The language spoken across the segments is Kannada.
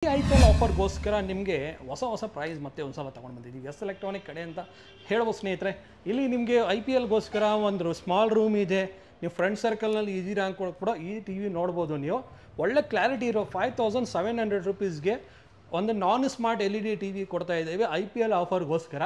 ಐ ಪಿ ಎಲ್ ಆಫರ್ಗೋಸ್ಕರ ನಿಮಗೆ ಹೊಸ ಹೊಸ ಪ್ರೈಸ್ ಮತ್ತೆ ಒಂದು ಸಲ ಬಂದಿದ್ದೀವಿ ಎಸ್ ಎಲೆಕ್ಟ್ರಾನಿಕ್ ಕಡೆ ಅಂತ ಹೇಳ್ಬೋದು ಸ್ನೇಹಿತರೆ ಇಲ್ಲಿ ನಿಮಗೆ ಐ ಪಿ ಎಲ್ಗೋಸ್ಕರ ಒಂದು ಸ್ಮಾಲ್ ರೂಮ್ ಇದೆ ನೀವು ಫ್ರೆಂಡ್ ಸರ್ಕಲ್ನಲ್ಲಿ ಇದ್ದೀರಾ ಅಂದ್ಕೊಂಡು ಕೂಡ ಈ ಟಿ ವಿ ನೋಡ್ಬೋದು ನೀವು ಒಳ್ಳೆ ಕ್ಲಾರಿಟಿ ಇರೋ ಫೈವ್ ತೌಸಂಡ್ ಸೆವೆನ್ ಹಂಡ್ರೆಡ್ ರುಪೀಸ್ಗೆ ಒಂದು non smart L E D T V ಕೊಡ್ತಾ ಇದ್ದೇವೆ ಐ ಪಿ ಎಲ್ ಆಫರ್ಗೋಸ್ಕರ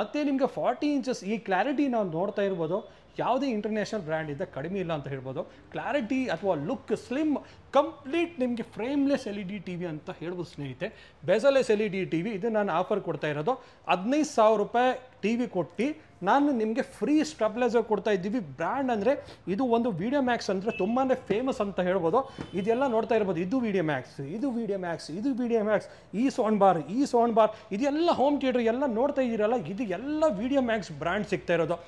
ಮತ್ತು ನಿಮಗೆ ಫಾರ್ಟಿ ಇಂಚಸ್ ಈ ಕ್ಲಾರಿಟಿ ನಾವು ನೋಡ್ತಾ ಇರ್ಬೋದು ಯಾವುದೇ ಇಂಟರ್ನ್ಯಾಷನಲ್ ಇದ್ದ ಕಡಿಮೆ ಇಲ್ಲ ಅಂತ ಹೇಳ್ಬೋದು ಕ್ಲಾರಿಟಿ ಅಥವಾ ಲುಕ್ ಸ್ಲಿಮ್ ಕಂಪ್ಲೀಟ್ ನಿಮಗೆ frameless L E D T V ಅಂತ ಹೇಳ್ಬೋದು ಸ್ನೇಹಿತೆ bezelless L E e D T V ಇದು ನಾನು ಆಫರ್ ಕೊಡ್ತಾ ಇರೋದು ಹದಿನೈದು ಸಾವಿರ ರೂಪಾಯಿ ಟಿ ವಿ ಕೊಟ್ಟು ನಾನು ನಿಮಗೆ ಫ್ರೀ ಸ್ಟಬ್ಲೈಸರ್ ಕೊಡ್ತಾ ಇದ್ದೀವಿ ಬ್ರ್ಯಾಂಡ್ ಅಂದರೆ ಇದು ಒಂದು ವೀಡಿಯೋ ಮ್ಯಾಕ್ಸ್ ಅಂದರೆ ತುಂಬಾ ಫೇಮಸ್ ಅಂತ ಹೇಳ್ಬೋದು ಇದೆಲ್ಲ ನೋಡ್ತಾ ಇರ್ಬೋದು ಇದು ವೀಡಿಯೋ ಮ್ಯಾಕ್ಸ್ ಇದು ವಿಡಿಯೋ ಮ್ಯಾಕ್ಸ್ ಇದು ವಿಡಿಯೋ ಮ್ಯಾಕ್ಸ್ ಈ ಸೌಂಡ್ ಬಾರ್ ಈ ಸೌಂಡ್ ಬಾರ್ ಇದೆಲ್ಲ ಹೋಮ್ ಥಿಯೇಟ್ರ್ ಎಲ್ಲ ನೋಡ್ತಾ ಇದ್ದೀರಲ್ಲ ಇದು ಎಲ್ಲ ವೀಡಿಯೋ ಮ್ಯಾಕ್ಸ್ ಬ್ರ್ಯಾಂಡ್ ಸಿಗ್ತಾ ಇರೋದು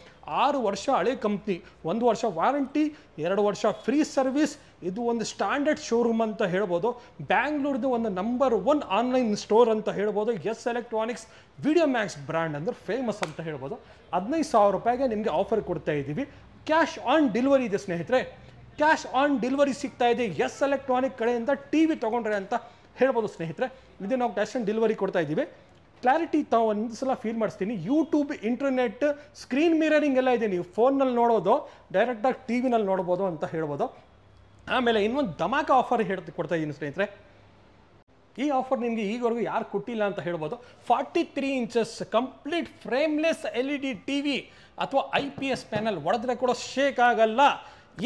ಆರು ವರ್ಷ ಹಳೆ ಕಂಪ್ನಿ ಒಂದು ವರ್ಷ ವಾರಂಟಿ ಎರಡು ವರ್ಷ ಫ್ರೀ ಸರ್ವಿಸ್ ಇದು ಒಂದು ಸ್ಟ್ಯಾಂಡರ್ಡ್ ಶೋರೂಮ್ ಅಂತ ಹೇಳ್ಬೋದು ಬ್ಯಾಂಗ್ಳೂರ್ದು ಒಂದು ನಂಬರ್ ಒನ್ ಆನ್ಲೈನ್ ಸ್ಟೋರ್ ಅಂತ ಹೇಳ್ಬೋದು S electronics video Max brand ಅಂದರೆ ಫೇಮಸ್ ಅಂತ ಹೇಳ್ಬೋದು ಹದಿನೈದು ಸಾವಿರ ರೂಪಾಯಿಗೆ ನಿಮಗೆ ಆಫರ್ ಕೊಡ್ತಾ ಇದ್ದೀವಿ ಕ್ಯಾಶ್ ಆನ್ ಡೆಲಿವರಿ ಇದೆ ಸ್ನೇಹಿತರೆ ಕ್ಯಾಶ್ ಆನ್ ಡೆಲಿವರಿ ಸಿಗ್ತಾ ಇದೆ ಎಸ್ ಎಲೆಕ್ಟ್ರಾನಿಕ್ ಕಡೆಯಿಂದ ಟಿ ವಿ ತೊಗೊಂಡ್ರೆ ಅಂತ ಹೇಳ್ಬೋದು ಸ್ನೇಹಿತರೆ ಇದು ನಾವು ಕ್ಯಾಶ್ ಆನ್ ಡೆಲಿವರಿ ಕೊಡ್ತಾ ಇದ್ದೀವಿ ಕ್ಲಾರಿಟಿ ತಾವು ಒಂದು ಸಲ ಫೀಲ್ ಮಾಡಿಸ್ತೀನಿ ಯೂಟ್ಯೂಬ್ ಇಂಟರ್ನೆಟ್ ಸ್ಕ್ರೀನ್ ಮಿರರಿಂಗ್ ಎಲ್ಲ ಇದೆ ನೀವು ಫೋನ್ನಲ್ಲಿ ನೋಡೋದು ಡೈರೆಕ್ಟಾಗಿ ಟಿ ವಿನಲ್ಲಿ ನೋಡ್ಬೋದು ಅಂತ ಹೇಳ್ಬೋದು ಆಮೇಲೆ ಇನ್ನೊಂದು ಧಮಾಕ ಆಫರ್ ಹೇಳ್ತಾ ಕೊಡ್ತಾ ಇದ್ದೀನಿ ಸ್ನೇಹಿತರೆ ಈ ಆಫರ್ ನಿಮಗೆ ಈಗವರೆಗೂ ಯಾರು ಕೊಟ್ಟಿಲ್ಲ ಅಂತ ಹೇಳ್ಬೋದು forty three inches complete frameless L E D T V ಅಥವಾ ಐ ಪಿ ಎಸ್ ಪ್ಯಾನಲ್ ಒಡೆದ್ರೆ ಕೂಡ ಶೇಕ್ ಆಗಲ್ಲ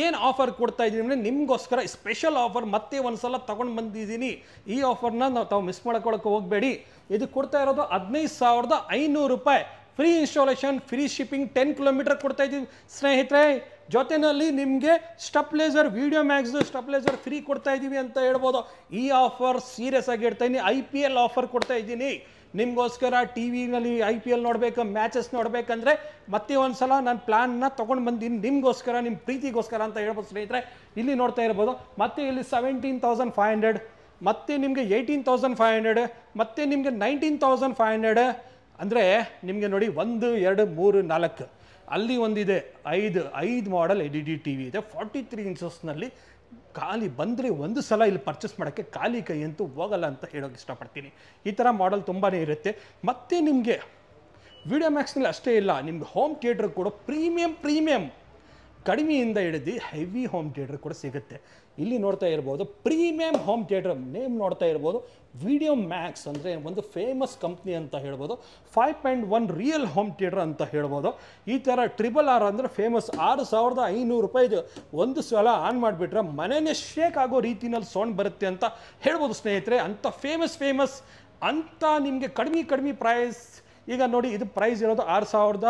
ಏನು ಆಫರ್ ಕೊಡ್ತಾ ಇದ್ದೀನಿ ಅಂದರೆ ನಿಮಗೋಸ್ಕರ ಸ್ಪೆಷಲ್ ಆಫರ್ ಮತ್ತೆ ಒಂದು ಸಲ ತೊಗೊಂಡು ಬಂದಿದ್ದೀನಿ ಈ ಆಫರ್ನ ನಾವು ತಾವು ಮಿಸ್ ಮಾಡ್ಕೊಳಕ್ಕೆ ಹೋಗಬೇಡಿ ಇದು ಕೊಡ್ತಾ ಇರೋದು ಹದಿನೈದು ಸಾವಿರದ ಐನೂರು ರೂಪಾಯಿ free installation free shipping ten kilometre ಕೊಡ್ತಾ ಇದ್ದೀವಿ ಸ್ನೇಹಿತರೆ ಜೊತೆಯಲ್ಲಿ ನಿಮಗೆ ಸ್ಟಪ್ಲೇಸರ್ ವೀಡಿಯೋ ಮ್ಯಾಕ್ಸ್ ಸ್ಟಪ್ಲೇಸರ್ ಫ್ರೀ ಕೊಡ್ತಾ ಇದ್ದೀವಿ ಅಂತ ಹೇಳ್ಬೋದು ಈ ಆಫರ್ ಸೀರಿಯಸ್ ಆಗಿ ಇಡ್ತಾ ಇದ್ದೀನಿ ಐ ಪಿ ಎಲ್ ಆಫರ್ ಕೊಡ್ತಾ ಇದ್ದೀನಿ ನಿಮಗೋಸ್ಕರ ಟಿ ವಿನಲ್ಲಿ ಐ ಪಿ ಎಲ್ ನೋಡಬೇಕು ಮ್ಯಾಚಸ್ ನೋಡಬೇಕಂದ್ರೆ ಮತ್ತೆ ಒಂದು ಸಲ ನಾನು ಪ್ಲ್ಯಾನ್ನ ತೊಗೊಂಡು ಬಂದೀನಿ ನಿಮಗೋಸ್ಕರ ನಿಮ್ಮ ಪ್ರೀತಿಗೋಸ್ಕರ ಅಂತ ಹೇಳ್ಬೋದು ಸ್ನೇಹಿತರೆ ಇಲ್ಲಿ ನೋಡ್ತಾ ಇರ್ಬೋದು ಮತ್ತೆ ಇಲ್ಲಿ ಸೆವೆಂಟೀನ್ ತೌಸಂಡ್ ಫೈವ್ ಹಂಡ್ರೆಡ್ ಮತ್ತೆ ನಿಮಗೆ ಏಯ್ಟೀನ್ ತೌಸಂಡ್ ಫೈವ್ ಹಂಡ್ರೆಡ್ ಮತ್ತೆ ನಿಮಗೆ ನೈನ್ಟೀನ್ ತೌಸಂಡ್ ಫೈವ್ ಹಂಡ್ರೆಡ್ ಅಂದರೆ ನಿಮಗೆ ನೋಡಿ ಒಂದು ಎರಡು ಮೂರು ನಾಲ್ಕು ಅಲ್ಲಿ ಒಂದಿದೆ ಐದು ಐದು model L E D T V ಇದೆ ಫಾರ್ಟಿ ತ್ರೀ ಇಂಚಸ್ನಲ್ಲಿ ಖಾಲಿ ಬಂದರೆ ಒಂದು ಸಲ ಇಲ್ಲಿ ಪರ್ಚೇಸ್ ಮಾಡೋಕ್ಕೆ ಖಾಲಿ ಕೈ ಅಂತೂ ಹೋಗಲ್ಲ ಅಂತ ಹೇಳೋಕೆ ಇಷ್ಟಪಡ್ತೀನಿ ಈ ಥರ ಮಾಡೆಲ್ ತುಂಬಾ ಇರುತ್ತೆ ಮತ್ತು ನಿಮಗೆ ವಿಡಿಯೋ ಮ್ಯಾಕ್ಸ್ನಲ್ಲಿ ಅಷ್ಟೇ ಇಲ್ಲ ನಿಮ್ಗೆ ಹೋಮ್ ಥಿಯೇಟ್ರ್ ಕೂಡ ಪ್ರೀಮಿಯಂ ಪ್ರೀಮಿಯಂ ಕಡಿಮೆಯಿಂದ ಹಿಡಿದು ಹೆವಿ ಹೋಮ್ ಥಿಯೇಟ್ರ್ ಕೂಡ ಸಿಗುತ್ತೆ ಇಲ್ಲಿ ನೋಡ್ತಾ ಇರ್ಬೋದು ಪ್ರೀಮಿಯಂ ಹೋಮ್ ಥಿಯೇಟ್ರ್ ನೇಮ್ ನೋಡ್ತಾ ಇರ್ಬೋದು ವಿಡಿಯೋ ಮ್ಯಾಕ್ಸ್ ಅಂದರೆ ಒಂದು ಫೇಮಸ್ ಕಂಪ್ನಿ ಅಂತ ಹೇಳ್ಬೋದು five point one real home theatre ಅಂತ ಹೇಳ್ಬೋದು ಈ ಥರ ಟ್ರಿಬಲ್ ಆರ್ ಅಂದರೆ ಫೇಮಸ್ ಆರು ಸಾವಿರದ ಐನೂರು ರೂಪಾಯಿದು ಒಂದು ಸಲ ಆನ್ ಮಾಡಿಬಿಟ್ರೆ ಮನೆಯೇ ಶೇಕ್ ಆಗೋ ರೀತಿನಲ್ಲಿ ಸೌಂಡ್ ಬರುತ್ತೆ ಅಂತ ಹೇಳ್ಬೋದು ಸ್ನೇಹಿತರೆ ಅಂಥ ಫೇಮಸ್ ಫೇಮಸ್ ಅಂಥ ನಿಮಗೆ ಕಡಿಮೆ ಕಡಿಮೆ ಪ್ರೈಸ್ ಈಗ ನೋಡಿ ಇದು ಪ್ರೈಸ್ ಇರೋದು ಆರು ಸಾವಿರದ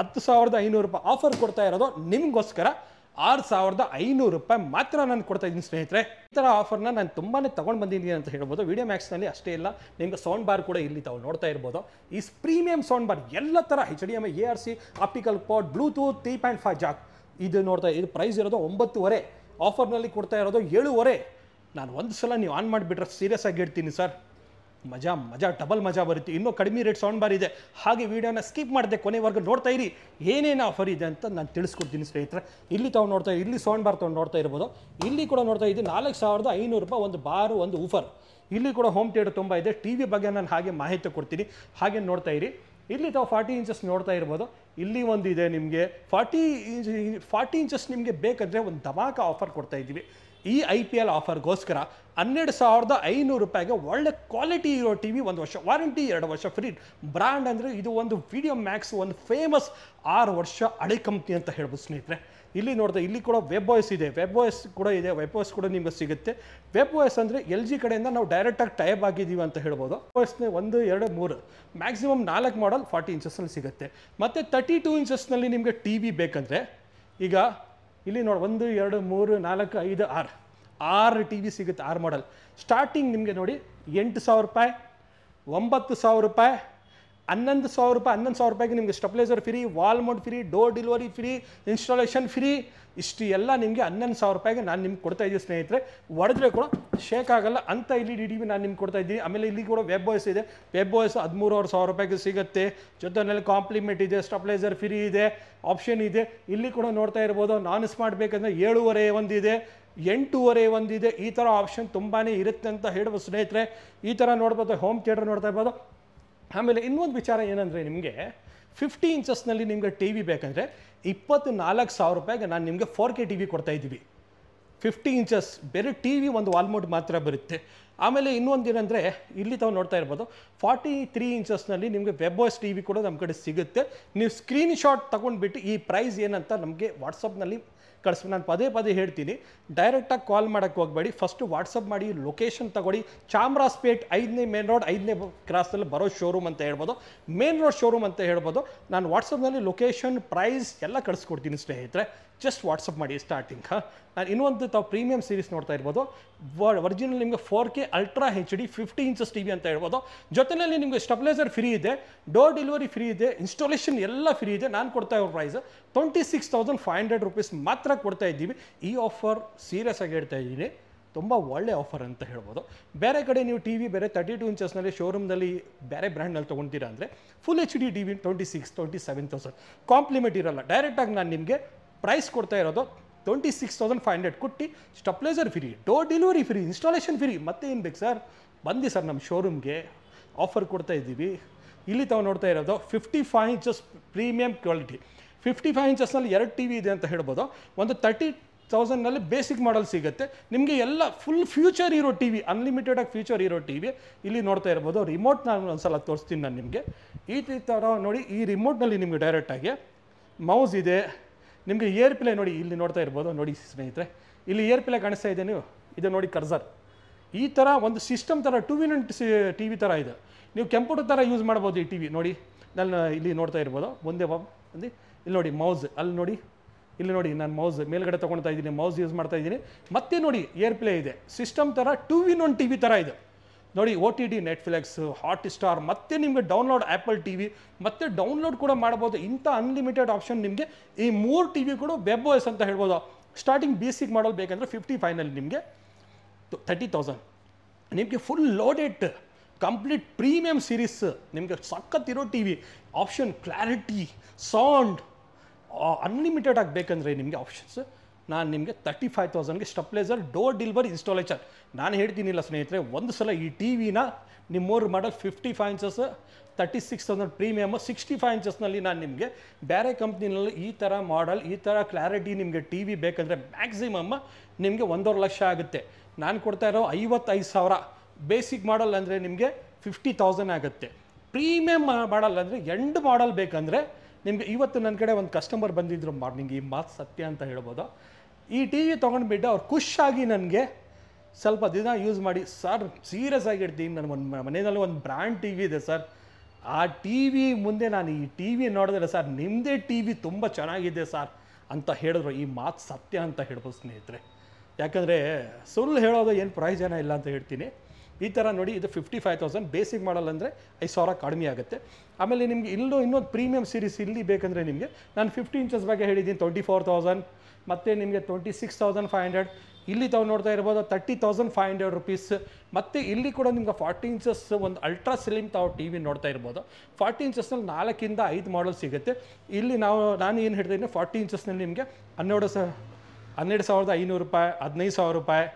ಹತ್ತು ಸಾವಿರದ ಐನೂರು ರೂಪಾಯಿ ಆಫರ್ ಕೊಡ್ತಾ ಇರೋದು ನಿಮಗೋಸ್ಕರ ಆರು ಸಾವಿರದ ಐನೂರು ರೂಪಾಯಿ ಮಾತ್ರ ನಾನು ಕೊಡ್ತಾ ಇದ್ದೀನಿ ಸ್ನೇಹಿತರೆ ಈ ಥರ ಆಫರ್ನ ನಾನು ತುಂಬಾ ತೊಗೊಂಡು ಬಂದಿದ್ದೀನಿ ಅಂತ ಹೇಳ್ಬೋದು ವಿಡಿಯೋ ಮ್ಯಾಕ್ಸ್ನಲ್ಲಿ ಅಷ್ಟೇ ಇಲ್ಲ ನಿಮಗೆ ಸೌಂಡ್ ಬಾರ್ ಕೂಡ ಇಲ್ಲಿ ತಾವು ನೋಡ್ತಾ ಇರ್ಬೋದು ಈ ಪ್ರೀಮಿಯಂ ಸೌಂಡ್ ಬಾರ್ ಎಲ್ಲ ಥರ H D M A R C optical port Bluetooth three point five jack ಇದು ನೋಡ್ತಾ ಇದು ಪ್ರೈಸ್ ಇರೋದು ಒಂಬತ್ತುವರೆ ಆಫರ್ನಲ್ಲಿ ಕೊಡ್ತಾ ಇರೋದು ಏಳುವರೆ ನಾನು ಒಂದು ಸಲ ನೀವು ಆನ್ ಮಾಡಿಬಿಟ್ರೆ ಸೀರಿಯಸ್ ಆಗಿ ಇಡ್ತೀನಿ ಸರ್ ಮಜಾ ಮಜಾ ಡಬಲ್ ಮಜಾ ಬರುತ್ತೆ ಇನ್ನೂ ಕಡಿಮೆ ರೇಟ್ ಸೌಂಡ್ ಬಾರ್ ಇದೆ ಹಾಗೆ ವಿಡಿಯೋನ ಸ್ಕಿಪ್ ಮಾಡಿದೆ ಕೊನೆವರೆಗೂ ನೋಡ್ತಾ ಇರಿ ಏನೇನು ಆಫರ್ ಇದೆ ಅಂತ ನಾನು ತಿಳಿಸ್ಕೊಡ್ತೀನಿ ಸ್ನೇಹಿತರೆ ಇಲ್ಲಿ ತಾವು ನೋಡ್ತಾ ಇಲ್ಲಿ ಸೌಂಡ್ ಬಾರ್ ತಗೊಂಡು ನೋಡ್ತಾ ಇರ್ಬೋದು ಇಲ್ಲಿ ಕೂಡ ನೋಡ್ತಾ ಇದ್ದೀನಿ ನಾಲ್ಕು ಸಾವಿರದ ಐನೂರು ರೂಪಾಯಿ ಒಂದು ಬಾರು ಒಂದು ಊಫರ್ ಇಲ್ಲಿ ಕೂಡ ಹೋಮ್ ಥಿಯೇಟರ್ ತುಂಬ ಇದೆ ಟಿ ವಿ ಬಗ್ಗೆ ನಾನು ಹಾಗೆ ಮಾಹಿತಿ ಕೊಡ್ತೀನಿ ಹಾಗೆ ನೋಡ್ತಾ ಇರಿ ಇಲ್ಲಿ ತಾವು ಫಾರ್ಟಿ ಇಂಚಸ್ ನೋಡ್ತಾ ಇರ್ಬೋದು ಇಲ್ಲಿ ಒಂದು ಇದೆ ನಿಮಗೆ ಫಾರ್ಟಿ ಇಂಚ್ ಫಾರ್ಟಿ ಇಂಚಸ್ ನಿಮಗೆ ಬೇಕಂದರೆ ಒಂದು ಧಮಾಕ ಆಫರ್ ಕೊಡ್ತಾ ಇದ್ದೀವಿ ಈ ಐ ಪಿ ಎಲ್ ಆಫರ್ಗೋಸ್ಕರ ಹನ್ನೆರಡು ಸಾವಿರದ ಐನೂರು ರೂಪಾಯಿಗೆ ಒಳ್ಳೆ ಕ್ವಾಲಿಟಿ ಇರೋ ಟಿ ವಿ ಒಂದು ವರ್ಷ ವಾರಂಟಿ ಎರಡು ವರ್ಷ ಫ್ರೀ ಬ್ರ್ಯಾಂಡ್ ಅಂದರೆ ಇದು ಒಂದು ವಿಡಿಯೋ ಮ್ಯಾಕ್ಸ್ ಒಂದು ಫೇಮಸ್ ಆರು ವರ್ಷ ಹಳೆ ಕಂಪ್ನಿ ಅಂತ ಹೇಳ್ಬೋದು ಸ್ನೇಹಿತರೆ ಇಲ್ಲಿ ನೋಡಿದೆ ಇಲ್ಲಿ ಕೂಡ ವೆಬ್ ವಾಯ್ಸ್ ಇದೆ ವೆಬ್ ವಾಯ್ಸ್ ಕೂಡ ಇದೆ ವೆಬ್ ವಾಯ್ಸ್ ಕೂಡ ನಿಮಗೆ ಸಿಗುತ್ತೆ ವೆಬ್ ವಾಯ್ಸ್ ಅಂದರೆ ಎಲ್ ಜಿ ಕಡೆಯಿಂದ ನಾವು ಡೈರೆಕ್ಟಾಗಿ ಟೈಪ್ ಆಗಿದ್ದೀವಿ ಅಂತ ಹೇಳ್ಬೋದು ವಾಯ್ಸ್ನ ಒಂದು ಎರಡು ಮೂರು ಮ್ಯಾಕ್ಸಿಮಮ್ ನಾಲ್ಕು ಮಾಡಲ್ ಫಾರ್ಟಿ ಇಂಚಸ್ನಲ್ಲಿ ಸಿಗುತ್ತೆ ಮತ್ತು ತರ್ಟಿ ಟೂ ಇಂಚಸ್ನಲ್ಲಿ ನಿಮಗೆ ಟಿ ವಿ ಬೇಕಂದರೆ ಈಗ ಇಲ್ಲಿ ನೋಡಿ ಒಂದು ಎರಡು ಮೂರು ನಾಲ್ಕು ಐದು ಆರು ಆರು ಟಿ ವಿ ಸಿಗುತ್ತೆ ಆರು ಮಾಡಲ್ ಸ್ಟಾರ್ಟಿಂಗ್ ನಿಮಗೆ ನೋಡಿ ಎಂಟು ಸಾವಿರ ರೂಪಾಯಿ ಒಂಬತ್ತು ಸಾವಿರ ರೂಪಾಯಿ ಹನ್ನೊಂದು ಸಾವಿರ ರೂಪಾಯಿ ಹನ್ನೊಂದು ಸಾವಿರ ರೂಪಾಯಿಗೆ ನಿಮಗೆ stabiliser free wall mount free door delivery free installation free ಇಷ್ಟು ಎಲ್ಲ ನಿಮಗೆ ಹನ್ನೊಂದು ಸಾವಿರ ರೂಪಾಯಿಗೆ ನಾನು ನಿಮ್ಗೆ ಕೊಡ್ತಾ ಇದ್ದೀನಿ ಸ್ನೇಹಿತರೆ ಒಡೆದ್ರೆ ಕೂಡ ಶೇಕ್ ಆಗಲ್ಲ ಅಂತ ಇಲ್ಲಿ ಡಿ ಡಿ ವಿ ನಾನು ನಿಮ್ಗೆ ಕೊಡ್ತಾ ಇದ್ದೀನಿ ಆಮೇಲೆ ಇಲ್ಲಿ ಕೂಡ ವೆಬ್ ವಾಯ್ಸ್ ಇದೆ ವೆಬ್ ವಾಯ್ಸ್ ಹದಿಮೂರುವರೆ ಸಾವಿರ ರೂಪಾಯಿಗೆ ಸಿಗುತ್ತೆ ಜೊತೆನಲ್ಲಿ ಕಾಂಪ್ಲಿಮೆಂಟ್ ಇದೆ ಸ್ಟೆಪ್ಲೈಸರ್ ಫ್ರೀ ಇದೆ ಆಪ್ಷನ್ ಇದೆ ಇಲ್ಲಿ ಕೂಡ ನೋಡ್ತಾ ಇರ್ಬೋದು ನಾನು ಸ್ಮಾರ್ಟ್ ಬೇಕಂದರೆ ಏಳುವರೆ ಒಂದಿದೆ ಎಂಟೂವರೆ ಒಂದಿದೆ ಈ ಥರ ಆಪ್ಷನ್ ತುಂಬಾ ಇರುತ್ತೆ ಅಂತ ಹೇಳುವ ಸ್ನೇಹಿತರೆ ಈ ಥರ ನೋಡ್ಬೋದು ಹೋಮ್ ಥಿಯೇಟರ್ ನೋಡ್ತಾ ಇರ್ಬೋದು ಆಮೇಲೆ ಇನ್ನೊಂದು ವಿಚಾರ ಏನಂದರೆ ನಿಮಗೆ ಫಿಫ್ಟಿ ಇಂಚಸ್ನಲ್ಲಿ ನಿಮಗೆ ಟಿ ವಿ ಬೇಕಂದರೆ ಇಪ್ಪತ್ತು ನಾಲ್ಕು ಸಾವಿರ ರೂಪಾಯಿಗೆ ನಾನು ನಿಮಗೆ ಫೋರ್ ಕೆ ಟಿ ವಿ ಕೊಡ್ತಾಯಿದ್ದೀವಿ ಫಿಫ್ಟಿ ಇಂಚಸ್ ಬೇರೆ ಟಿ ವಿ ಒಂದು ವಾಲ್ಮೋಟ್ ಮಾತ್ರ ಬರುತ್ತೆ ಆಮೇಲೆ ಇನ್ನೊಂದು ಏನಂದರೆ ಇಲ್ಲಿ ತಾವು ನೋಡ್ತಾ ಇರ್ಬೋದು ಫಾರ್ಟಿ ತ್ರೀ ಇಂಚಸ್ನಲ್ಲಿ ನಿಮಗೆ ವೆಬ್ ಟಿ ವಿ ಕೂಡ ನಮ್ಮ ಕಡೆ ಸಿಗುತ್ತೆ ನೀವು ಸ್ಕ್ರೀನ್ ಶಾಟ್ ತೊಗೊಂಡ್ಬಿಟ್ಟು ಈ ಪ್ರೈಸ್ ಏನಂತ ನಮಗೆ ವಾಟ್ಸಪ್ನಲ್ಲಿ ಕಳಿಸ್ಬೇಕು ನಾನು ಪದೇ ಪದೇ ಹೇಳ್ತೀನಿ ಡೈರೆಕ್ಟಾಗಿ ಕಾಲ್ ಮಾಡೋಕ್ಕೆ ಹೋಗಬೇಡಿ ಫಸ್ಟು ವಾಟ್ಸಪ್ ಮಾಡಿ ಲೊಕೇಶನ್ ತಗೊಳ್ಳಿ ಚಾಮರಾಜಪೇಟ್ ಐದನೇ ಮೇನ್ ರೋಡ್ ಐದನೇ ಕ್ರಾಸ್ನಲ್ಲಿ ಬರೋ ಶೋರೂಮ್ ಅಂತ ಹೇಳ್ಬೋದು ಮೇನ್ ರೋಡ್ ಶೋರೂಮ್ ಅಂತ ಹೇಳ್ಬೋದು ನಾನು ವಾಟ್ಸಪ್ನಲ್ಲಿ ಲೊಕೇಶನ್ ಪ್ರೈಸ್ ಎಲ್ಲ ಕಳಿಸ್ಕೊಡ್ತೀನಿ ಸ್ನೇಹಿತರೆ ಜಸ್ಟ್ ವಾಟ್ಸಪ್ ಮಾಡಿ ಸ್ಟಾರ್ಟಿಂಗ್ ನಾನು ಇನ್ನೊಂದು ತಾವು ಪ್ರೀಮಿಯಂ ಸೀರೀಸ್ ನೋಡ್ತಾ ಇರ್ಬೋದು ಒರಿಜಿನಲ್ ನಿಮಗೆ four K ultra H D fifty inches T V ಅಂತ ಹೇಳ್ಬೋದು ಜೊತೆಯಲ್ಲಿ ನಿಮಗೆ ಸ್ಟೆಬ್ಲೈಸರ್ ಫ್ರೀ ಇದೆ ಡೋರ್ ಡೆಲಿವರಿ ಫ್ರೀ ಇದೆ ಇನ್ಸ್ಟಾಲೇಷನ್ ಎಲ್ಲ ಫ್ರೀ ಇದೆ ನಾನು ಕೊಡ್ತಾ ಇರೋ price twenty six thousand five hundred rupees ಮಾತ್ರ ಕೊಡ್ತಾ ಇದ್ದೀವಿ ಈ ಆಫರ್ ಸೀರಿಯಸ್ ಆಗಿ ಹೇಳ್ತಾ ಇದ್ದೀನಿ ತುಂಬ ಒಳ್ಳೆ ಆಫರ್ ಅಂತ ಹೇಳ್ಬೋದು ಬೇರೆ ಕಡೆ ನೀವು ಟಿ ವಿ ಬೇರೆ ತರ್ಟಿ ಟು ಇಂಚಸ್ನಲ್ಲಿ ಶೋರೂಮ್ನಲ್ಲಿ ಬೇರೆ ಬ್ರ್ಯಾಂಡ್ನಲ್ಲಿ ತೊಗೊಳ್ತೀರಾ ಅಂದರೆ full H D T V twenty six twenty seven thousand compliment ಇರಲ್ಲ ಡೈರೆಕ್ಟಾಗಿ ನಾನು ನಿಮಗೆ ಪ್ರೈಸ್ ಕೊಡ್ತಾ ಇರೋದು twenty six thousand five hundred ಕೊಟ್ಟು stabiliser free door delivery free installation free ಮತ್ತೆ ಏನು ಬೇಕು ಸರ್ ಬಂದು ಸರ್ ನಮ್ಮ ಶೋರೂಮ್ಗೆ ಆಫರ್ ಕೊಡ್ತಾ ಇದ್ದೀವಿ ಇಲ್ಲಿ ತಾವು ನೋಡ್ತಾ ಇರೋದು fifty five inches premium quality fifty five ಇಂಚಸ್ನಲ್ಲಿ ಎರಡು ಟಿ ವಿ ಇದೆ ಅಂತ ಹೇಳ್ಬೋದು ಒಂದು ತರ್ಟಿ ತೌಸಂಡ್ನಲ್ಲಿ ಬೇಸಿಕ್ ಮಾಡಲ್ ಸಿಗುತ್ತೆ ನಿಮಗೆ ಎಲ್ಲ ಫುಲ್ ಫ್ಯೂಚರ್ ಇರೋ ಟಿ ವಿ ಅನ್ಲಿಮಿಟೆಡಾಗಿ ಫ್ಯೂಚರ್ ಇರೋ ಟಿ ವಿ ಇಲ್ಲಿ ನೋಡ್ತಾ ಇರ್ಬೋದು ರಿಮೋಟ್ ನಾನು ಒಂದು ಸಲ ತೋರಿಸ್ತೀನಿ ನಾನು ನಿಮಗೆ ಈ ಥರ ನೋಡಿ ಈ ರಿಮೋಟ್ನಲ್ಲಿ ನಿಮಗೆ ಡೈರೆಕ್ಟಾಗಿ ಮೌಸ್ ಇದೆ ನಿಮಗೆ ಏರ್ ಪಿಲೆ ನೋಡಿ ಇಲ್ಲಿ ನೋಡ್ತಾ ಇರ್ಬೋದು ನೋಡಿ ಸ್ನೇಹಿತರೆ ಇಲ್ಲಿ ಏರ್ ಪಿಲೆ ಕಾಣಿಸ್ತಾ ಇದೆ ನೀವು ಇದು ನೋಡಿ ಕರ್ಸರ್ ಈ ಥರ ಒಂದು ಸಿಸ್ಟಮ್ ಥರ ಟೂ ವಿನೆಂಟ್ ಸಿ ಟಿ ವಿ ಥರ ಇದೆ ನೀವು ಕೆಂಪುಟ ಥರ ಯೂಸ್ ಮಾಡ್ಬೋದು ಈ ಟಿ ವಿ ನೋಡಿ ನಾನು ಇಲ್ಲಿ ನೋಡ್ತಾ ಇರ್ಬೋದು ಒಂದೇ ಬಾಬ್ ಅಂದು ಇಲ್ಲಿ ನೋಡಿ ಮೌಸ್ ಅಲ್ಲಿ ನೋಡಿ ಇಲ್ಲಿ ನೋಡಿ ನಾನು ಮೌಸ್ ಮೇಲ್ಗಡೆ ತೊಗೊಳ್ತಾ ಇದ್ದೀನಿ ಮೌಸ್ ಯೂಸ್ ಮಾಡ್ತಾ ಇದ್ದೀನಿ ಮತ್ತೆ ನೋಡಿ ಏರ್ ಪ್ಲೇ ಇದೆ ಸಿಸ್ಟಮ್ ಥರ two in one T V ಥರ ಇದೆ ನೋಡಿ O T T Netflix Hotstar ಮತ್ತೆ ನಿಮಗೆ ಡೌನ್ಲೋಡ್ ಆ್ಯಪಲ್ ಟಿ ವಿ ಮತ್ತೆ ಡೌನ್ಲೋಡ್ ಕೂಡ ಮಾಡ್ಬೋದು ಇಂಥ ಅನ್ಲಿಮಿಟೆಡ್ ಆಪ್ಷನ್ ನಿಮಗೆ ಈ ಮೂರು ಟಿ ವಿ ಕೂಡ ವೆಬ್ ಅಂತ ಹೇಳ್ಬೋದು ಸ್ಟಾರ್ಟಿಂಗ್ ಬೇಸಿಕ್ ಮಾಡೋದು ಬೇಕಂದ್ರೆ ಫಿಫ್ಟಿ ಫೈನಲ್ ನಿಮಗೆ ತರ್ಟಿ ತೌಸಂಡ್ ನಿಮಗೆ full loaded complete premium series ನಿಮಗೆ ಸಖತ್ತಿರೋ T V option clarity sound unlimited ಆಗಬೇಕಂದ್ರೆ ನಿಮಗೆ ಆಪ್ಷನ್ಸ್ ನಾನು ನಿಮಗೆ ತರ್ಟಿ ಫೈವ್ ತೌಸಂಡ್ಗೆ ಸ್ಟಪ್ಲೈಸರ್ ಡೋರ್ ಡೆಲಿವರಿ ಇನ್ಸ್ಟಾಲೇಷನ್ ನಾನು ಹೇಳ್ತೀನಿಲ್ಲ ಸ್ನೇಹಿತರೆ ಒಂದು ಸಲ ಈ ಟಿ ವಿನ ನಿಮ್ಮೂರು model fifty five inches thirty six thousand premium sixty five ಇಂಚಸ್ನಲ್ಲಿ ನಾನು ನಿಮಗೆ ಬೇರೆ ಕಂಪ್ನಿನಲ್ಲಿ ಈ ಥರ ಮಾಡಲ್ ಈ ಥರ ಕ್ಲಾರಿಟಿ ನಿಮಗೆ ಟಿ ವಿ ಬೇಕಂದರೆ ಮ್ಯಾಕ್ಸಿಮಮ್ ನಿಮಗೆ ಒಂದೂವರೆ ಲಕ್ಷ ಆಗುತ್ತೆ ನಾನು ಕೊಡ್ತಾ ಇರೋ ಐವತ್ತೈದು ಸಾವಿರ ಬೇಸಿಕ್ ಮಾಡಲ್ ಅಂದರೆ ನಿಮಗೆ ಫಿಫ್ಟಿ ತೌಸಂಡ್ ಆಗುತ್ತೆ ಪ್ರೀಮಿಯಮ್ ಮಾಡಲ್ ಅಂದರೆ ಎಂಡ್ ಮಾಡಲ್ ಬೇಕಂದರೆ ನಿಮಗೆ ಇವತ್ತು ನನ್ನ ಕಡೆ ಒಂದು ಕಸ್ಟಮರ್ ಬಂದಿದ್ದರು ಮಾರ್ನಿಂಗ್ ಈ ಮಾತು ಸತ್ಯ ಅಂತ ಹೇಳ್ಬೋದು ಈ ಟಿ ವಿ ತೊಗೊಂಡ್ಬಿಟ್ಟು ಅವ್ರು ಖುಷಾಗಿ ನನಗೆ ಸ್ವಲ್ಪ ದಿನ ಯೂಸ್ ಮಾಡಿ ಸರ್ ಸೀರಿಯಸ್ ಆಗಿರ್ತೀನಿ ನನ್ನ ಒಂದು ಮನೆಯಲ್ಲಿ ಒಂದು ಬ್ರ್ಯಾಂಡ್ ಟಿ ವಿ ಇದೆ ಸರ್ ಆ ಟಿ ವಿ ಮುಂದೆ ನಾನು ಈ ಟಿ ವಿ ನೋಡಿದ್ರೆ ಸರ್ ನಿಮ್ಮದೇ ಟಿ ವಿ ತುಂಬ ಚೆನ್ನಾಗಿದೆ ಸರ್ ಅಂತ ಹೇಳಿದ್ರು ಈ ಮಾತು ಸತ್ಯ ಅಂತ ಹೇಳ್ಬೋದು ಸ್ನೇಹಿತರೆ ಯಾಕಂದರೆ ಸುಳ್ಳು ಹೇಳೋದು ಏನು ಪ್ರಯೋಜನ ಇಲ್ಲ ಅಂತ ಹೇಳ್ತೀನಿ ಈ ಥರ ನೋಡಿ ಇದು fifty five thousand basic model ಅಂದರೆ ಐದು ಸಾವಿರ ಕಡಿಮೆ ಆಗುತ್ತೆ ಆಮೇಲೆ ನಿಮಗೆ ಇಲ್ಲೂ ಇನ್ನೊಂದು ಪ್ರೀಮಿಯಂ ಸೀರೀಸ್ ಇಲ್ಲಿ ಬೇಕಂದರೆ ನಿಮಗೆ ನಾನು ಫಿಫ್ಟಿ ಇಂಚಸ್ ಬಗ್ಗೆ ಹೇಳಿದ್ದೀನಿ ಟ್ವೆಂಟಿ ಫೋರ್ ತೌಸಂಡ್ ಮತ್ತು ನಿಮಗೆ twenty six thousand five hundred ಇಲ್ಲಿ ತಾವು ನೋಡ್ತಾ ಇರ್ಬೋದು thirty thousand five hundred rupees ಮತ್ತು ಇಲ್ಲಿ ಕೂಡ ನಿಮ್ಗೆ ಫಾರ್ಟಿ ಇಂಚಸ್ ಒಂದು ಅಲ್ಟ್ರಾ ಸ್ಲಿಮ್ ತಾವು ಟಿ ವಿ ನೋಡ್ತಾ ಇರ್ಬೋದು ಫಾರ್ಟಿ ಇಂಚಸ್ನಲ್ಲಿ ನಾಲ್ಕಿಂದ ಐದು ಮಾಡಲ್ ಸಿಗುತ್ತೆ ಇಲ್ಲಿ ನಾವು ನಾನು ಏನು ಹೇಳ್ತೀನಿ ಫಾರ್ಟಿ ಇಂಚಸ್ನಲ್ಲಿ ನಿಮಗೆ ಹನ್ನೆರಡು ಸ ಹನ್ನೆರಡು ಸಾವಿರದ ಐನೂರು ರೂಪಾಯಿ ಹದಿನೈದು ಸಾವಿರ ರೂಪಾಯಿ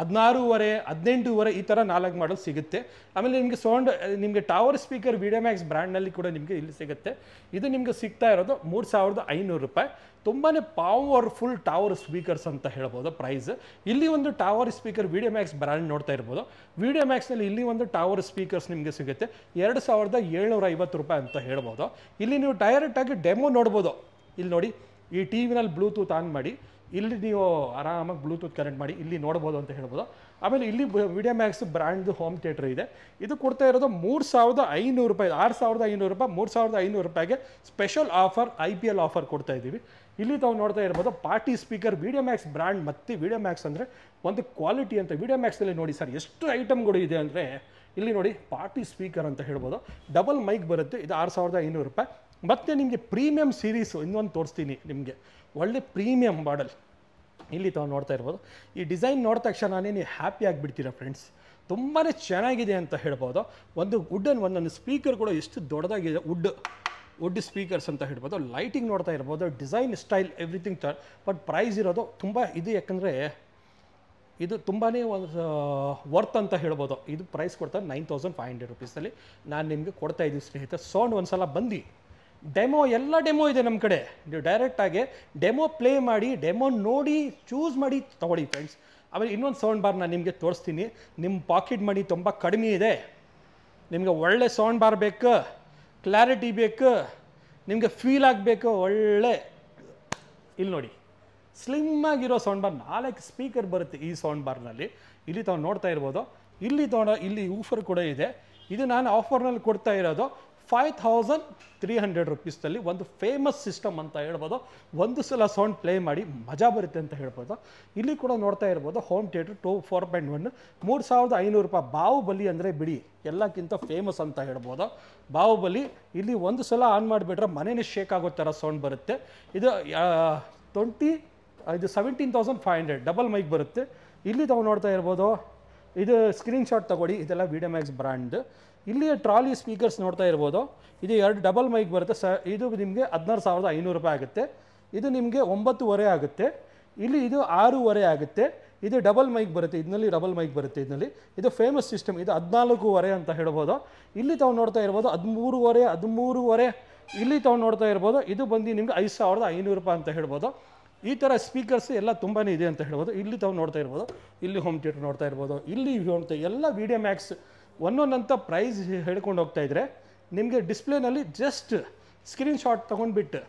ಹದಿನಾರೂವರೆ ಹದಿನೆಂಟೂವರೆ ಈ ಥರ ನಾಲ್ಕು ಮಾಡಲ್ ಸಿಗುತ್ತೆ ಆಮೇಲೆ ನಿಮಗೆ ಸೌಂಡ್ ನಿಮಗೆ ಟವರ್ ಸ್ಪೀಕರ್ ಮ್ಯಾಕ್ಸ್ ಬ್ರ್ಯಾಂಡ್ನಲ್ಲಿ ಕೂಡ ನಿಮಗೆ ಇಲ್ಲಿ ಸಿಗುತ್ತೆ ಇದು ನಿಮಗೆ ಸಿಗ್ತಾ ಇರೋದು ಮೂರು ಸಾವಿರದ ಐನೂರು ರೂಪಾಯಿ ತುಂಬಾ ಪವರ್ಫುಲ್ ಟವರ್ ಸ್ಪೀಕರ್ಸ್ ಅಂತ ಹೇಳ್ಬೋದು ಪ್ರೈಸ್ ಇಲ್ಲಿ ಒಂದು tower speaker Video Max brand ನೋಡ್ತಾ ಇರ್ಬೋದು ವಿಡಿಯೋ ಮ್ಯಾಕ್ಸ್ನಲ್ಲಿ ಇಲ್ಲಿ ಒಂದು ಟವರ್ ಸ್ಪೀಕರ್ಸ್ ನಿಮಗೆ ಸಿಗುತ್ತೆ ಎರಡು ಸಾವಿರದ ಏಳ್ನೂರ ಐವತ್ತು ರೂಪಾಯಿ ಅಂತ ಹೇಳ್ಬೋದು ಇಲ್ಲಿ ನೀವು ಡೈರೆಕ್ಟಾಗಿ ಡೆಮೋ ನೋಡ್ಬೋದು ಇಲ್ಲಿ ನೋಡಿ ಈ ಟಿ ವಿನಲ್ಲಿ ಬ್ಲೂಟೂತ್ ಆನ್ ಮಾಡಿ ಇಲ್ಲಿ ನೀವು ಆರಾಮಾಗಿ ಬ್ಲೂಟೂತ್ ಕನೆಕ್ಟ್ ಮಾಡಿ ಇಲ್ಲಿ ನೋಡ್ಬೋದು ಅಂತ ಹೇಳ್ಬೋದು ಆಮೇಲೆ ಇಲ್ಲಿ ವಿಡಿಯೋ ಮ್ಯಾಕ್ಸ್ ಬ್ರ್ಯಾಂಡ್ದು ಹೋಮ್ ಥಿಯೇಟ್ರ್ ಇದೆ ಇದು ಕೊಡ್ತಾ ಇರೋದು ಮೂರು ಸಾವಿರದ ಐನೂರು ರೂಪಾಯಿ ಆರು ಸಾವಿರದ ಐನೂರು ರೂಪಾಯಿ ಮೂರು ಸಾವಿರದ ಐನೂರು ರೂಪಾಯಿಗೆ special offer I P L offer ಕೊಡ್ತಾ ಇದ್ದೀವಿ ಇಲ್ಲಿ ತಾವು ನೋಡ್ತಾ ಇರ್ಬೋದು party speaker Video Max brand ಮತ್ತು ವಿಡಿಯೋ ಮ್ಯಾಕ್ಸ್ ಅಂದರೆ ಒಂದು ಕ್ವಾಲಿಟಿ ಅಂತ ವಿಡಿಯೋ ಮ್ಯಾಕ್ಸಲ್ಲಿ ನೋಡಿ ಸರ್ ಎಷ್ಟು ಐಟಮ್ಗಳು ಇದೆ ಅಂದರೆ ಇಲ್ಲಿ ನೋಡಿ ಪಾರ್ಟಿ ಸ್ಪೀಕರ್ ಅಂತ ಹೇಳ್ಬೋದು ಡಬಲ್ ಮೈಕ್ ಬರುತ್ತೆ ಇದು ಆರು ಸಾವಿರದ ಐನೂರು ರೂಪಾಯಿ ಮತ್ತು ನಿಮಗೆ ಪ್ರೀಮಿಯಂ ಸೀರೀಸು ಇನ್ನೊಂದು ತೋರಿಸ್ತೀನಿ ನಿಮಗೆ ಒಳ್ಳೆ ಪ್ರೀಮಿಯಂ ಮಾಡಲ್ ಇಲ್ಲಿ ತಾವು ನೋಡ್ತಾ ಇರ್ಬೋದು ಈ ಡಿಸೈನ್ ನೋಡಿದ ತಕ್ಷಣ ನೀವು ಹ್ಯಾಪಿ ಆಗಿಬಿಡ್ತೀರಾ ಫ್ರೆಂಡ್ಸ್ ತುಂಬಾ ಚೆನ್ನಾಗಿದೆ ಅಂತ ಹೇಳ್ಬೋದು ಒಂದು ವುಡನ್ ಒಂದೊಂದು ಸ್ಪೀಕರ್ ಕೂಡ ಎಷ್ಟು ದೊಡ್ಡದಾಗಿದೆ ವುಡ್ ವುಡ್ ಸ್ಪೀಕರ್ಸ್ ಅಂತ ಹೇಳ್ಬೋದು ಲೈಟಿಂಗ್ ನೋಡ್ತಾ ಇರ್ಬೋದು ಡಿಸೈನ್ ಸ್ಟೈಲ್ ಎವ್ರಿಥಿಂಗ್ ತ ಬಟ್ ಪ್ರೈಸ್ ಇರೋದು ತುಂಬ ಇದು ಯಾಕಂದರೆ ಇದು ತುಂಬಾ ಒಂದು ವರ್ತ್ ಅಂತ ಹೇಳ್ಬೋದು ಇದು ಪ್ರೈಸ್ ಕೊಡ್ತಾರೆ ನೈನ್ ತೌಸಂಡ್ ಫೈವ್ ಹಂಡ್ರೆಡ್ ರುಪೀಸಲ್ಲಿ ನಾನು ನಿಮಗೆ ಕೊಡ್ತಾ ಇದ್ದೀನಿ ಸ್ನೇಹಿತರೆ ಸೌಂಡ್ ಒಂದು ಸಲ ಬಂದು ಡೆಮೋ ಎಲ್ಲ ಡೆಮೋ ಇದೆ ನಮ್ಮ ಕಡೆ ನೀವು ಡೈರೆಕ್ಟಾಗಿ ಡೆಮೋ ಪ್ಲೇ ಮಾಡಿ ಡೆಮೋ ನೋಡಿ ಚೂಸ್ ಮಾಡಿ ತೊಗೊಳ್ಳಿ ಫ್ರೆಂಡ್ಸ್ ಆಮೇಲೆ ಇನ್ನೊಂದು ಸೌಂಡ್ ಬಾರ್ ನಾನು ನಿಮಗೆ ತೋರಿಸ್ತೀನಿ ನಿಮ್ಮ ಪಾಕೆಟ್ ಮನಿ ತುಂಬ ಕಡಿಮೆ ಇದೆ ನಿಮಗೆ ಒಳ್ಳೆ ಸೌಂಡ್ ಬಾರ್ ಬೇಕು ಕ್ಲಾರಿಟಿ ಬೇಕು ನಿಮಗೆ ಫೀಲ್ ಆಗಬೇಕು ಒಳ್ಳೆ ಇಲ್ಲಿ ನೋಡಿ ಸ್ಲಿಮ್ ಆಗಿರೋ ಸೌಂಡ್ ಬಾರ್ ನಾಲ್ಕು ಸ್ಪೀಕರ್ ಬರುತ್ತೆ ಈ ಸೌಂಡ್ ಬಾರ್ನಲ್ಲಿ ಇಲ್ಲಿ ತಗೊಂಡು ನೋಡ್ತಾ ಇರ್ಬೋದು ಇಲ್ಲಿ ತೊಗೊಂಡ ಇಲ್ಲಿ ಊಫರ್ ಕೂಡ ಇದೆ ಇದು ನಾನು ಆಫರ್ನಲ್ಲಿ ಕೊಡ್ತಾ ಇರೋದು ಫೈವ್ ಥೌಸಂಡ್ ತ್ರೀ ಹಂಡ್ರೆಡ್ ರುಪೀಸ್ನಲ್ಲಿ ಒಂದು ಫೇಮಸ್ ಸಿಸ್ಟಮ್ ಅಂತ ಹೇಳ್ಬೋದು ಒಂದು ಸಲ ಸೌಂಡ್ ಪ್ಲೇ ಮಾಡಿ ಮಜಾ ಬರುತ್ತೆ ಅಂತ ಹೇಳ್ಬೋದು ಇಲ್ಲಿ ಕೂಡ ನೋಡ್ತಾ ಇರ್ಬೋದು home theatre two four point one ಮೂರು ಸಾವಿರದ ಐನೂರು ರೂಪಾಯಿ ಬಾಹುಬಲಿ ಅಂದರೆ ಬಿಡಿ ಎಲ್ಲಕ್ಕಿಂತ ಫೇಮಸ್ ಅಂತ ಹೇಳ್ಬೋದು ಬಾಹುಬಲಿ ಇಲ್ಲಿ ಒಂದು ಸಲ ಆನ್ ಮಾಡಿಬಿಟ್ರೆ ಮನೇನೇ ಶೇಕ್ ಆಗೋ ಥರ ಸೌಂಡ್ ಬರುತ್ತೆ ಇದು ಟ್ವೆಂಟಿ ಇದು seventeen thousand five hundred double mic ಬರುತ್ತೆ ಇಲ್ಲಿ ತಾವು ನೋಡ್ತಾ ಇರ್ಬೋದು ಇದು ಸ್ಕ್ರೀನ್ಶಾಟ್ ತೊಗೊಳ್ಳಿ ಇದೆಲ್ಲ ವಿಡಿಯೋ ಮ್ಯಾಕ್ಸ್ ಬ್ರ್ಯಾಂಡ್ ಇಲ್ಲಿ ಟ್ರಾಲಿ ಸ್ಪೀಕರ್ಸ್ ನೋಡ್ತಾ ಇರ್ಬೋದು ಇದು ಎರಡು ಡಬಲ್ ಮೈಕ್ ಬರುತ್ತೆ ಸ ಇದು ನಿಮಗೆ ಹದಿನಾರು ಸಾವಿರದ ಐನೂರು ರೂಪಾಯಿ ಆಗುತ್ತೆ ಇದು ನಿಮಗೆ ಒಂಬತ್ತುವರೆ ಆಗುತ್ತೆ ಇಲ್ಲಿ ಇದು ಆರೂವರೆ ಆಗುತ್ತೆ ಇದು ಡಬಲ್ ಮೈಕ್ ಬರುತ್ತೆ ಇದರಲ್ಲಿ ಡಬಲ್ ಮೈಕ್ ಬರುತ್ತೆ ಇದರಲ್ಲಿ ಇದು ಫೇಮಸ್ ಸಿಸ್ಟಮ್ ಇದು ಹದಿನಾಲ್ಕೂವರೆ ಅಂತ ಹೇಳ್ಬೋದು ಇಲ್ಲಿ ತಾವು ನೋಡ್ತಾ ಇರ್ಬೋದು ಹದಿಮೂರುವರೆ ಹದಿಮೂರುವರೆ ಇಲ್ಲಿ ತಾವು ನೋಡ್ತಾ ಇರ್ಬೋದು ಇದು ಬಂದು ನಿಮ್ಗೆ ಐದು ಸಾವಿರದ ಐನೂರು ರೂಪಾಯಿ ಅಂತ ಹೇಳ್ಬೋದು ಈ ಥರ ಸ್ಪೀಕರ್ಸ್ ಎಲ್ಲ ತುಂಬಾ ಇದೆ ಅಂತ ಹೇಳ್ಬೋದು ಇಲ್ಲಿ ತಾವು ನೋಡ್ತಾ ಇರ್ಬೋದು ಇಲ್ಲಿ ಹೋಮ್ ಥಿಯೇಟರ್ ನೋಡ್ತಾ ಇರ್ಬೋದು ಇಲ್ಲಿ ಹೋಮ್ ಎಲ್ಲ ವೀಡಿಯೋ ಮ್ಯಾಕ್ಸ್ ಒಂದೊಂದಂಥ ಪ್ರೈಸ್ ಹೇಳ್ಕೊಂಡು ಹೋಗ್ತಾ ಇದ್ದರೆ ನಿಮಗೆ ಡಿಸ್ಪ್ಲೇನಲ್ಲಿ ಜಸ್ಟ್ ಸ್ಕ್ರೀನ್ಶಾಟ್ ಶಾಟ್ ತೊಗೊಂಡ್ಬಿಟ್ಟು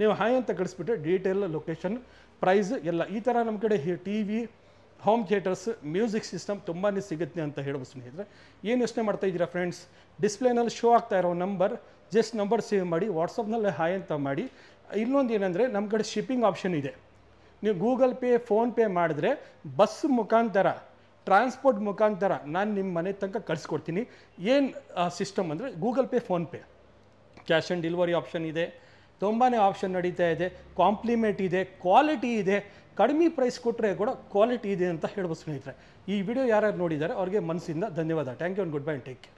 ನೀವು ಹಾಯ್ ಅಂತ ಕಳಿಸ್ಬಿಟ್ಟು ಡೀಟೇಲ್ ಲೊಕೇಶನ್ ಪ್ರೈಸ್ ಎಲ್ಲ ಈ ಥರ ನಮ್ಮ ಕಡೆ T V home theatres music system ತುಂಬಾ ಸಿಗುತ್ತೆ ಅಂತ ಹೇಳ್ಬೋದು ಸ್ನೇಹಿತರೆ ಏನು ಯೋಚನೆ ಮಾಡ್ತಾ ಇದ್ದೀರಾ ಫ್ರೆಂಡ್ಸ್ ಡಿಸ್ಪ್ಲೇನಲ್ಲಿ ಶೋ ಆಗ್ತಾ ಇರೋ ನಂಬರ್ ಜಸ್ಟ್ ನಂಬರ್ ಸೇವ್ ಮಾಡಿ ವಾಟ್ಸಪ್ನಲ್ಲಿ ಹಾಯ್ ಅಂತ ಮಾಡಿ ಇನ್ನೊಂದು ಏನಂದರೆ ನಮ್ಮ ಕಡೆ ಶಿಪ್ಪಿಂಗ್ ಆಪ್ಷನ್ ಇದೆ ನೀವು ಗೂಗಲ್ ಪೇ ಫೋನ್ಪೇ ಮಾಡಿದ್ರೆ ಬಸ್ ಮುಖಾಂತರ ಟ್ರಾನ್ಸ್ಪೋರ್ಟ್ ಮುಖಾಂತರ ನಾನು ನಿಮ್ಮ ಮನೆ ತನಕ ಕಳಿಸ್ಕೊಡ್ತೀನಿ ಏನು ಸಿಸ್ಟಮ್ ಅಂದರೆ Google Pay PhonePe cash on delivery option ಇದೆ ತುಂಬಾ ಆಪ್ಷನ್ ನಡೀತಾ ಇದೆ ಕಾಂಪ್ಲಿಮೆಂಟ್ ಇದೆ ಕ್ವಾಲಿಟಿ ಇದೆ ಕಡಿಮೆ ಪ್ರೈಸ್ ಕೊಟ್ಟರೆ ಕೂಡ ಕ್ವಾಲಿಟಿ ಇದೆ ಅಂತ ಹೇಳ್ಬೋದು ಸ್ನೇಹಿತರೆ ಈ ವಿಡಿಯೋ ಯಾರ್ಯಾರು ನೋಡಿದ್ದಾರೆ ಅವ್ರಿಗೆ ಮನಸ್ಸಿಂದ ಧನ್ಯವಾದ thank you and goodbye and take care